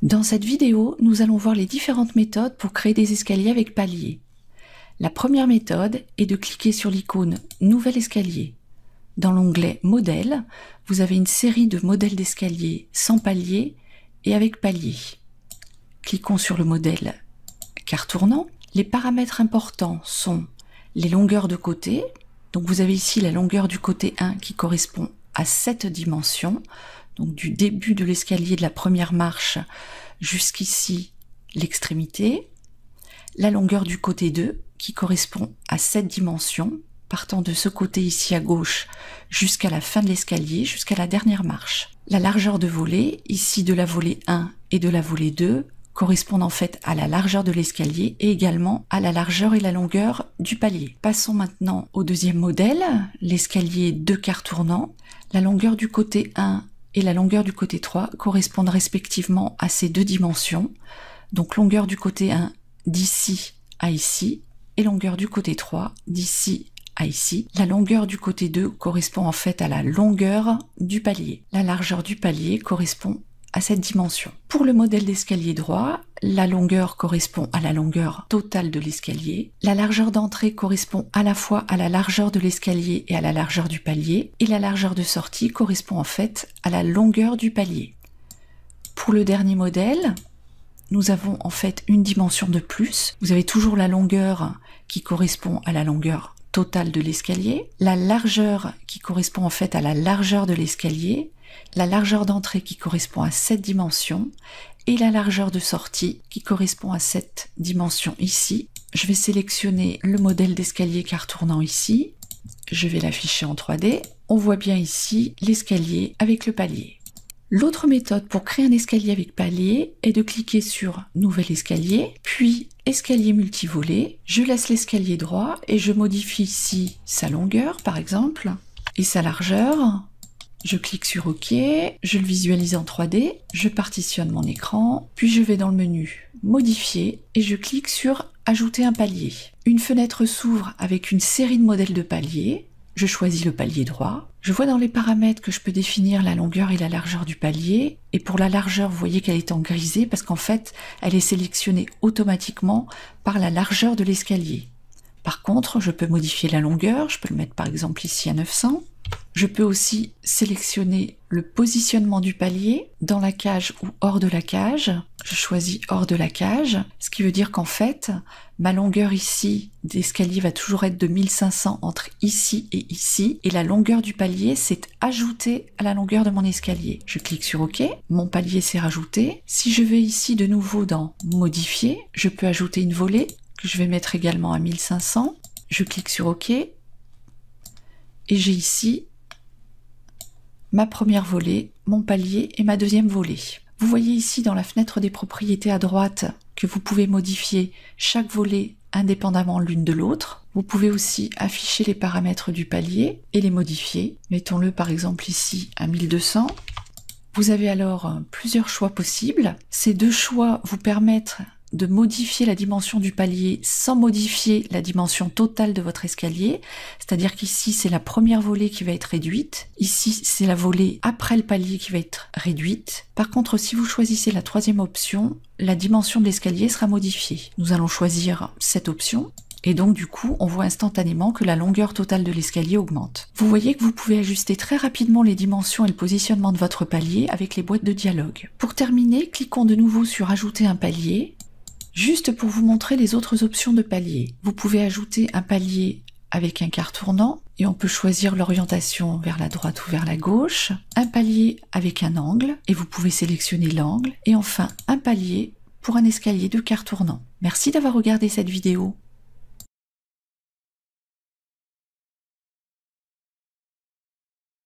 Dans cette vidéo, nous allons voir les différentes méthodes pour créer des escaliers avec paliers. La première méthode est de cliquer sur l'icône Nouvel escalier. Dans l'onglet Modèle, vous avez une série de modèles d'escaliers sans palier et avec palier. Cliquons sur le modèle car tournant les paramètres importants sont les longueurs de côté. Donc vous avez ici la longueur du côté 1 qui correspond à cette dimension. Donc du début de l'escalier de la première marche jusqu'ici l'extrémité. La longueur du côté 2 qui correspond à cette dimension partant de ce côté ici à gauche jusqu'à la fin de l'escalier, jusqu'à la dernière marche. La largeur de volée, ici de la volée 1 et de la volée 2, correspondent en fait à la largeur de l'escalier et également à la largeur et la longueur du palier. Passons maintenant au deuxième modèle, l'escalier deux quarts tournant. La longueur du côté 1 et la longueur du côté 3 correspondent respectivement à ces deux dimensions. Donc longueur du côté 1 d'ici à ici et longueur du côté 3 d'ici à ici. La longueur du côté 2 correspond en fait à la longueur du palier. La largeur du palier correspond à cette dimension. Pour le modèle d'escalier droit, la longueur correspond à la longueur totale de l'escalier, la largeur d'entrée correspond à la fois à la largeur de l'escalier et à la largeur du palier, et la largeur de sortie correspond en fait à la longueur du palier. Pour le dernier modèle, nous avons en fait une dimension de plus. Vous avez toujours la longueur qui correspond à la longueur total de l'escalier, la largeur qui correspond en fait à la largeur de l'escalier, la largeur d'entrée qui correspond à cette dimension et la largeur de sortie qui correspond à cette dimension ici. Je vais sélectionner le modèle d'escalier car tournant ici. Je vais l'afficher en 3D. On voit bien ici l'escalier avec le palier. L'autre méthode pour créer un escalier avec palier est de cliquer sur Nouvel escalier, puis Escalier multivolet. Je laisse l'escalier droit et je modifie ici sa longueur par exemple et sa largeur. Je clique sur OK, je le visualise en 3D, je partitionne mon écran, puis je vais dans le menu Modifier et je clique sur Ajouter un palier. Une fenêtre s'ouvre avec une série de modèles de paliers. Je choisis le palier droit. Je vois dans les paramètres que je peux définir la longueur et la largeur du palier. Et pour la largeur, vous voyez qu'elle est en grisé parce qu'en fait, elle est sélectionnée automatiquement par la largeur de l'escalier. Par contre, je peux modifier la longueur. Je peux le mettre par exemple ici à 900. Je peux aussi sélectionner le positionnement du palier dans la cage ou hors de la cage. Je choisis hors de la cage, ce qui veut dire qu'en fait, ma longueur ici d'escalier va toujours être de 1500 entre ici et ici, et la longueur du palier s'est ajoutée à la longueur de mon escalier. Je clique sur OK, mon palier s'est rajouté. Si je vais ici de nouveau dans Modifier, je peux ajouter une volée que je vais mettre également à 1500. Je clique sur OK, et j'ai ici ma première volée, mon palier et ma deuxième volée. Vous voyez ici dans la fenêtre des propriétés à droite que vous pouvez modifier chaque volée indépendamment l'une de l'autre. Vous pouvez aussi afficher les paramètres du palier et les modifier. Mettons-le par exemple ici à 1200. Vous avez alors plusieurs choix possibles. Ces deux choix vous permettent de modifier la dimension du palier sans modifier la dimension totale de votre escalier. C'est-à-dire qu'ici, c'est la première volée qui va être réduite. Ici, c'est la volée après le palier qui va être réduite. Par contre, si vous choisissez la troisième option, la dimension de l'escalier sera modifiée. Nous allons choisir cette option. Et donc du coup, on voit instantanément que la longueur totale de l'escalier augmente. Vous voyez que vous pouvez ajuster très rapidement les dimensions et le positionnement de votre palier avec les boîtes de dialogue. Pour terminer, cliquons de nouveau sur Ajouter un palier Juste pour vous montrer les autres options de palier. Vous pouvez ajouter un palier avec un quart tournant et on peut choisir l'orientation vers la droite ou vers la gauche, un palier avec un angle et vous pouvez sélectionner l'angle et enfin un palier pour un escalier de quart tournant. Merci d'avoir regardé cette vidéo.